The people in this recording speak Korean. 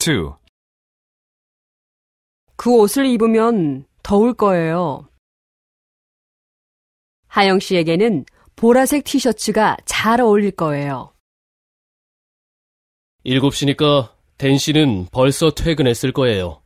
2. 그 옷을 입으면 더울 거예요. 하영 씨에게는 보라색 티셔츠가 잘 어울릴 거예요. 7시니까 댄 씨는 벌써 퇴근했을 거예요.